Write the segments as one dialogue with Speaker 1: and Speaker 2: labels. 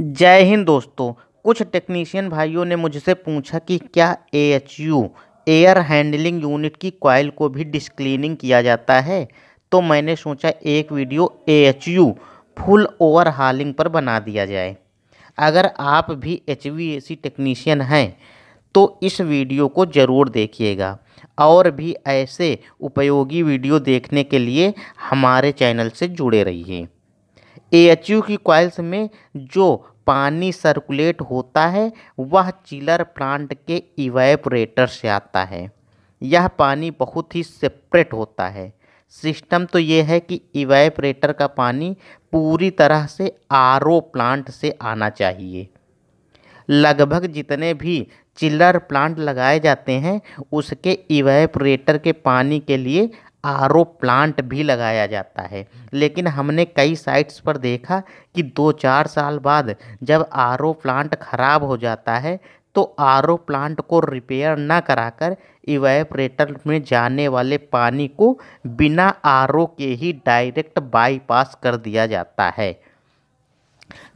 Speaker 1: जय हिंद दोस्तों कुछ टेक्नीशियन भाइयों ने मुझसे पूछा कि क्या A H U air handling unit की कॉयल को भी डिस्क्लीनिंग किया जाता है तो मैंने सोचा एक video A H U full overhauling पर बना दिया जाए अगर आप भी H V A C technician हैं तो इस वीडियो को ज़रूर देखिएगा और भी ऐसे उपयोगी वीडियो देखने के लिए हमारे चैनल से जुड़े रहिए यू की क्वाइल्स में जो पानी सर्कुलेट होता है वह चिलर प्लांट के इवेपोरेटर से आता है यह पानी बहुत ही सेपरेट होता है सिस्टम तो यह है कि इवेपोरेटर का पानी पूरी तरह से आर प्लांट से आना चाहिए लगभग जितने भी चिलर प्लांट लगाए जाते हैं उसके इवेपोरेटर के पानी के लिए आर ओ प्लांट भी लगाया जाता है लेकिन हमने कई साइट्स पर देखा कि दो चार साल बाद जब आर ओ प्लांट खराब हो जाता है तो आर ओ प्लांट को रिपेयर ना कराकर इवेपरेटर में जाने वाले पानी को बिना आर ओ के ही डायरेक्ट बाईपास कर दिया जाता है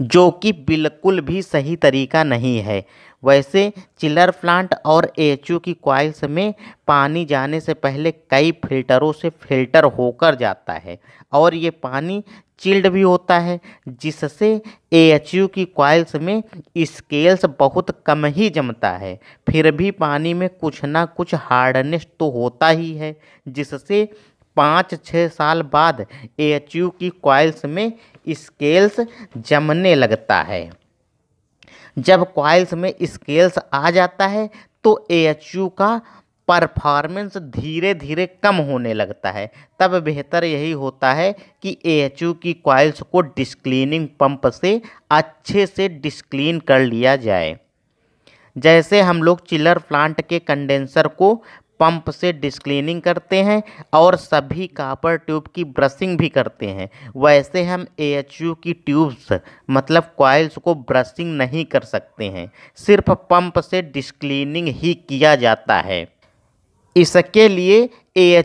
Speaker 1: जो कि बिल्कुल भी सही तरीका नहीं है वैसे चिलर प्लांट और एच की क्वाइल्स में पानी जाने से पहले कई फिल्टरों से फिल्टर होकर जाता है और ये पानी चिल्ड भी होता है जिससे एच की क्वाइल्स में स्केल्स बहुत कम ही जमता है फिर भी पानी में कुछ ना कुछ हार्डनेस तो होता ही है जिससे पाँच छः साल बाद एच की क्वाइल्स में स्केल्स जमने लगता है जब कॉइल्स में स्केल्स आ जाता है तो ए का परफॉर्मेंस धीरे धीरे कम होने लगता है तब बेहतर यही होता है कि ए की क्वाइल्स को डिस्क्लीनिंग पंप से अच्छे से डिस्क्लीन कर लिया जाए जैसे हम लोग चिलर प्लांट के कंडेंसर को पंप से डिस्क्लीनिंग करते हैं और सभी कापर ट्यूब की ब्रशिंग भी करते हैं वैसे हम ए की ट्यूब्स मतलब कॉयल्स को ब्रशिंग नहीं कर सकते हैं सिर्फ पंप से डिस्क्लीनिंग ही किया जाता है इसके लिए ए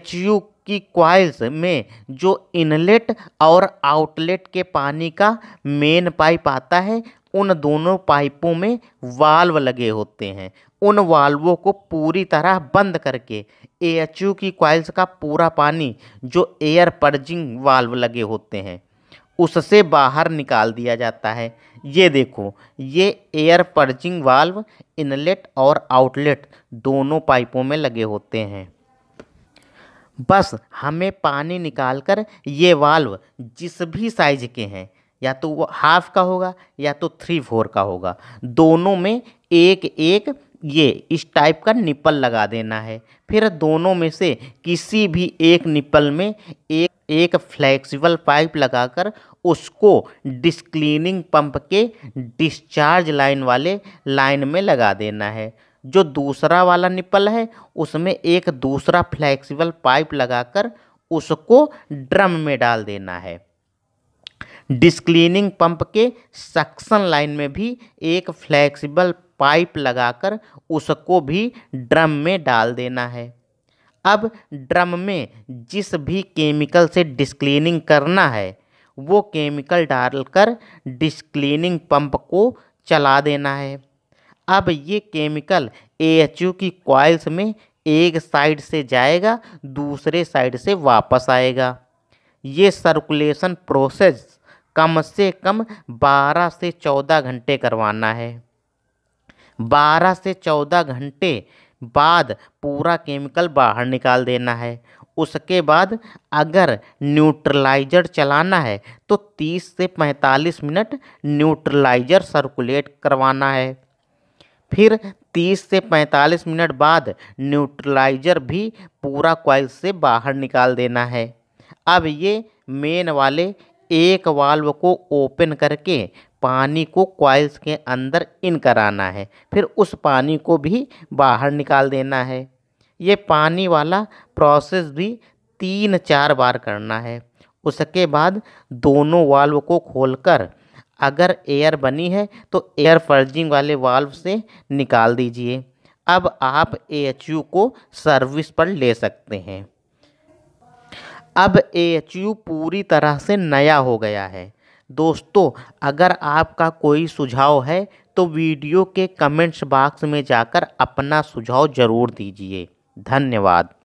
Speaker 1: की क्वाइल्स में जो इनलेट और आउटलेट के पानी का मेन पाइप आता है उन दोनों पाइपों में वाल्व लगे होते हैं उन वाल्वों को पूरी तरह बंद करके ए की क्वाइल्स का पूरा पानी जो एयर पर्जिंग वाल्व लगे होते हैं उससे बाहर निकाल दिया जाता है ये देखो ये एयर पर्जिंग वाल्व इनलेट और आउटलेट दोनों पाइपों में लगे होते हैं बस हमें पानी निकालकर ये वाल्व जिस भी साइज के हैं या तो वो हाफ का होगा या तो थ्री फोर का होगा दोनों में एक एक ये इस टाइप का निपल लगा देना है फिर दोनों में से किसी भी एक निपल में एक एक फ्लेक्सिबल पाइप लगाकर उसको डिस्क्लीनिंग पंप के डिस्चार्ज लाइन वाले लाइन में लगा देना है जो दूसरा वाला निपल है उसमें एक दूसरा फ्लेक्सिबल पाइप लगाकर उसको ड्रम में डाल देना है डिस्क्लीनिंग पंप के सक्शन लाइन में भी एक फ्लेक्सिबल पाइप लगाकर उसको भी ड्रम में डाल देना है अब ड्रम में जिस भी केमिकल से डिस्क्लीनिंग करना है वो केमिकल डालकर डिस्क्लीनिंग पंप को चला देना है अब ये केमिकल ए की क्वाइल्स में एक साइड से जाएगा दूसरे साइड से वापस आएगा ये सर्कुलेशन प्रोसेस कम से कम बारह से चौदह घंटे करवाना है बारह से चौदह घंटे बाद पूरा केमिकल बाहर निकाल देना है उसके बाद अगर न्यूट्रलाइजर चलाना है तो 30 से 45 मिनट न्यूट्रलाइजर सर्कुलेट करवाना है फिर 30 से 45 मिनट बाद न्यूट्रलाइजर भी पूरा क्वाइल से बाहर निकाल देना है अब ये मेन वाले एक वाल्व को ओपन करके पानी को क्वाइल्स के अंदर इन कराना है फिर उस पानी को भी बाहर निकाल देना है ये पानी वाला प्रोसेस भी तीन चार बार करना है उसके बाद दोनों वाल्व को खोलकर अगर एयर बनी है तो एयर फर्जिंग वाले वाल्व से निकाल दीजिए अब आप एच को सर्विस पर ले सकते हैं अब ए पूरी तरह से नया हो गया है दोस्तों अगर आपका कोई सुझाव है तो वीडियो के कमेंट्स बॉक्स में जाकर अपना सुझाव ज़रूर दीजिए धन्यवाद